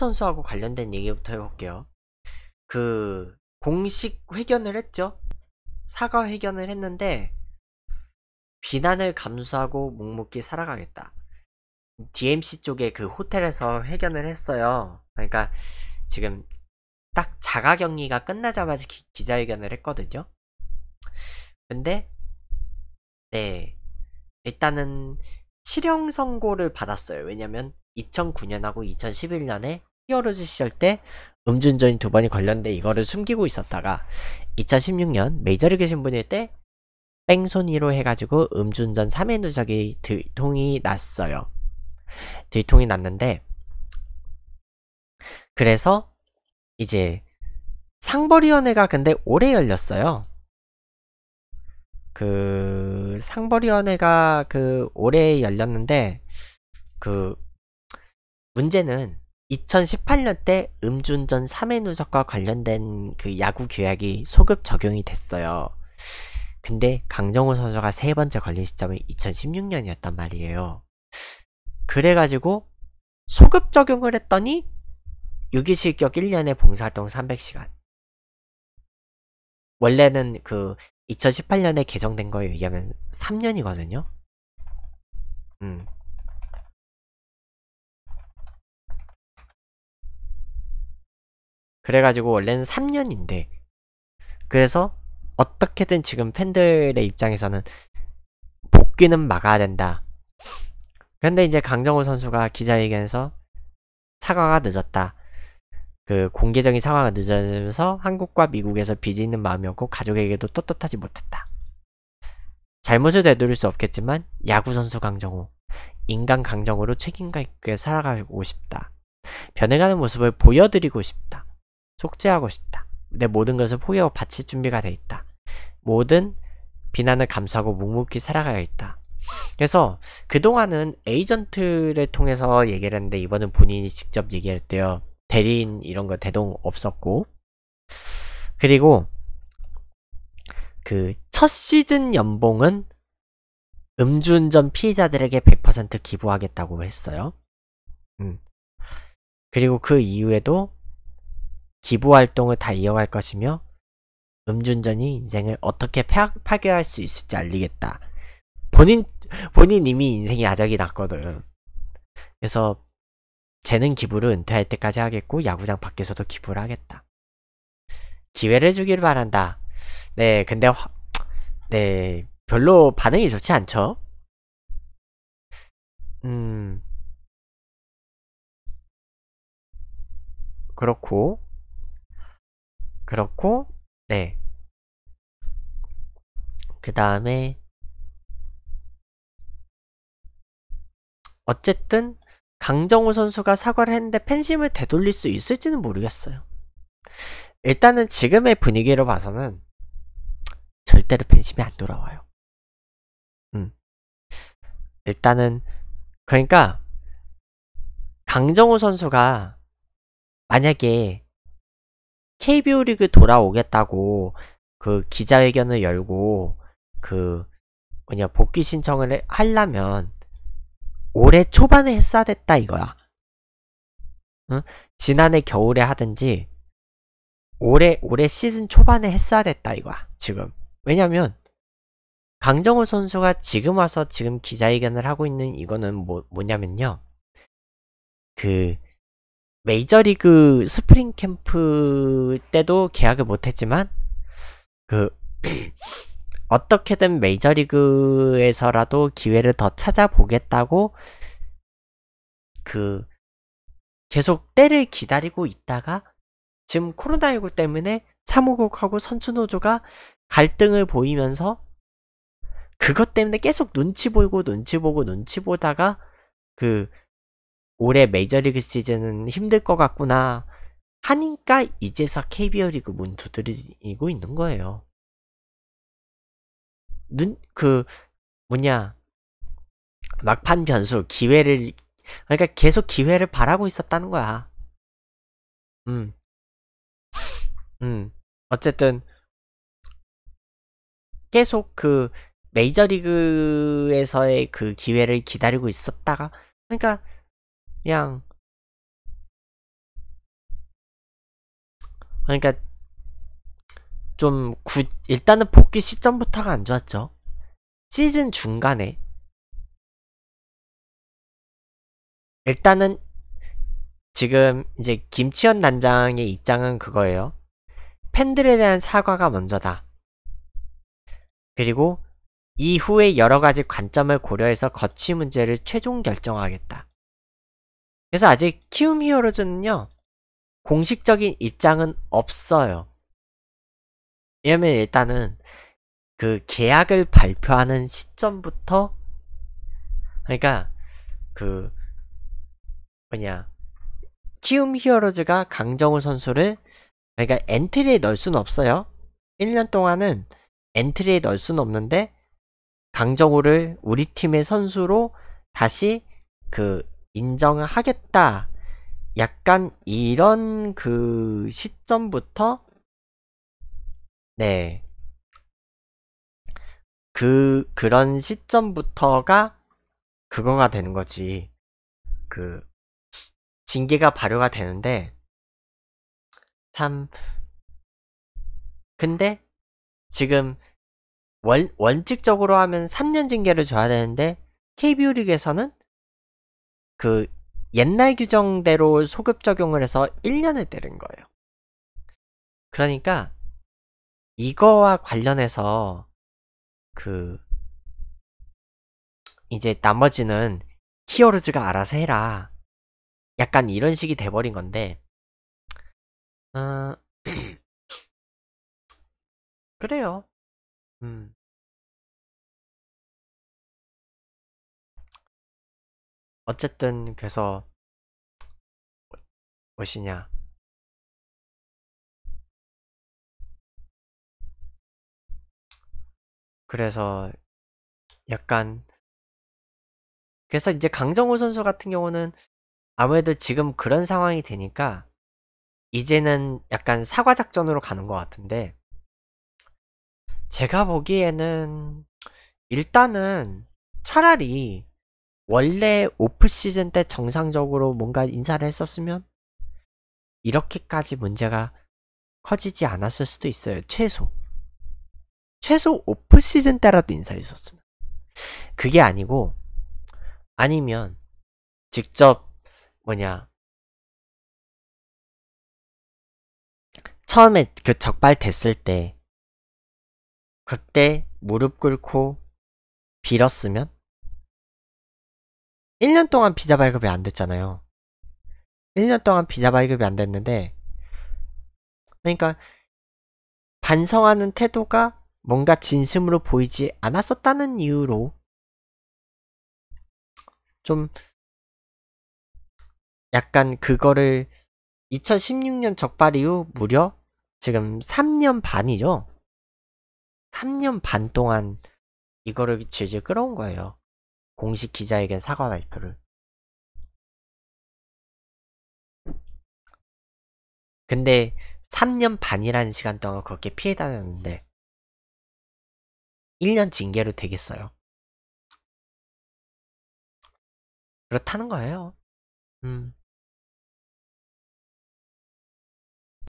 선수하고 관련된 얘기부터 해볼게요. 그 공식 회견을 했죠. 사과 회견을 했는데 비난을 감수하고 묵묵히 살아가겠다. DMC 쪽에 그 호텔에서 회견을 했어요. 그러니까 지금 딱 자가 격리가 끝나자마자 기, 자회견을 했거든요. 근데 네 일단은 실형 선고를 받았어요. 왜냐면 2009년하고 2011년에 히어로즈 시절 때 음주운전이 두 번이 걸렸는데 이거를 숨기고 있었다가 2016년 메이저리그 신분일 때 뺑소니로 해가지고 음주운전 3회 누적이 들통이 났어요. 들통이 났는데 그래서 이제 상벌위원회가 근데 오래 열렸어요. 그 상벌위원회가 그 올해 열렸는데 그 문제는 2018년 때 음주운전 3회 누적과 관련된 그 야구 규약이 소급 적용이 됐어요. 근데 강정호 선수가 세 번째 걸린 시점이 2016년이었단 말이에요. 그래가지고 소급 적용을 했더니 유기실격 1년에 봉사활동 300시간. 원래는 그 2018년에 개정된 거에 의하면 3년이거든요. 음. 그래가지고 원래는 3년인데 그래서 어떻게든 지금 팬들의 입장에서는 복귀는 막아야 된다. 그런데 이제 강정호 선수가 기자회견에서 사과가 늦었다. 그 공개적인 사과가 늦어지면서 한국과 미국에서 빚이 있는 마음이었고 가족에게도 떳떳하지 못했다. 잘못을 되돌릴 수 없겠지만 야구 선수 강정호, 인간 강정호로 책임감 있게 살아가고 싶다. 변해가는 모습을 보여드리고 싶다. 속죄하고 싶다. 내 모든 것을 포기하고 바칠 준비가 돼 있다. 모든 비난을 감수하고 묵묵히 살아가야있다 그래서 그동안은 에이전트를 통해서 얘기를 했는데 이번은 본인이 직접 얘기할 때요. 대리인 이런 거 대동 없었고. 그리고 그 첫 시즌 연봉은 음주운전 피해자들에게 100% 기부하겠다고 했어요. 음. 그리고 그 이후에도 기부 활동을 다 이어갈 것이며 음주운전이 인생을 어떻게 파, 파괴할 수 있을지 알리겠다. 본인 본인 이미 인생이 아작이 났거든. 그래서 재능 기부를 은퇴할 때까지 하겠고 야구장 밖에서도 기부를 하겠다. 기회를 주길 바란다. 네, 근데 화, 네 별로 반응이 좋지 않죠? 음 그렇고 그렇고 네. 그 다음에 어쨌든 강정호 선수가 사과를 했는데 팬심을 되돌릴 수 있을지는 모르겠어요. 일단은 지금의 분위기로 봐서는 절대로 팬심이 안 돌아와요. 음. 일단은 그러니까 강정호 선수가 만약에 KBO 리그 돌아오겠다고 그 기자회견을 열고 그 뭐냐 복귀 신청을 하려면 올해 초반에 했어야 됐다 이거야. 응? 지난해 겨울에 하든지 올해 올해 시즌 초반에 했어야 됐다 이거야. 지금 왜냐면 강정호 선수가 지금 와서 지금 기자회견을 하고 있는 이거는 뭐, 뭐냐면요. 그 메이저리그 스프링 캠프 때도 계약을 못했지만 그 어떻게든 메이저리그에서라도 기회를 더 찾아보겠다고 그 계속 때를 기다리고 있다가 지금 코로나19 때문에 사무국하고 선수노조가 갈등을 보이면서 그것 때문에 계속 눈치 보이고 눈치 보고 눈치 보다가 그 올해 메이저리그 시즌은 힘들 것 같구나 하니까 이제서 KBO 리그 문 두드리고 있는 거예요. 눈, 그, 뭐냐, 막판 변수, 기회를, 그러니까 계속 기회를 바라고 있었다는 거야. 음. 음. 어쨌든, 계속 그, 메이저리그에서의 그 기회를 기다리고 있었다가, 그러니까, 그냥 그러니까 좀 구, 일단은 복귀 시점부터가 안 좋았죠. 시즌 중간에 일단은 지금 이제 김치현 단장의 입장은 그거예요. 팬들에 대한 사과가 먼저다. 그리고 이후에 여러 가지 관점을 고려해서 거취 문제를 최종 결정하겠다. 그래서 아직 키움 히어로즈는요 공식적인 입장은 없어요 왜냐면 일단은 그 계약을 발표하는 시점부터 그러니까 그 뭐냐 키움 히어로즈가 강정우 선수를 그러니까 엔트리에 넣을 순 없어요 1년 동안은 엔트리에 넣을 순 없는데 강정우를 우리 팀의 선수로 다시 그 인정하겠다. 을 약간 이런 그 시점부터 네. 그 그런 시점부터가 그거가 되는 거지. 그 징계가 발효가 되는데 참 근데 지금 원, 원칙적으로 하면 3년 징계를 줘야 되는데 KBO 리그에서는 그 옛날 규정대로 소급 적용을 해서 1년을 때린 거예요. 그러니까 이거와 관련해서 그 이제 나머지는 히어로즈가 알아서 해라. 약간 이런 식이 돼버린 건데 어... 그래요. 음. 어쨌든 그래서 무엇이냐 그래서 약간 그래서 이제 강정호 선수 같은 경우는 아무래도 지금 그런 상황이 되니까 이제는 약간 사과 작전으로 가는 것 같은데 제가 보기에는 일단은 차라리 원래 오프 시즌 때 정상적으로 뭔가 인사를 했었으면 이렇게까지 문제가 커지지 않았을 수도 있어요. 최소. 최소 오프 시즌 때라도 인사했었으면. 그게 아니고 아니면 직접 뭐냐 처음에 그 적발 됐을 때 그때 무릎 꿇고 빌었으면 1년 동안 비자 발급이 안 됐잖아요. 1년 동안 비자 발급이 안 됐는데, 그러니까, 반성하는 태도가 뭔가 진심으로 보이지 않았었다는 이유로, 좀, 약간 그거를 2016년 적발 이후 무려 지금 3년 반이죠? 3년 반 동안 이거를 질질 끌어온 거예요. 공식 기자에게 사과 발표를 근데 3년 반이라는 시간 동안 그렇게 피해 다녔는데 1년 징계로 되겠어요. 그렇다는 거예요. 음.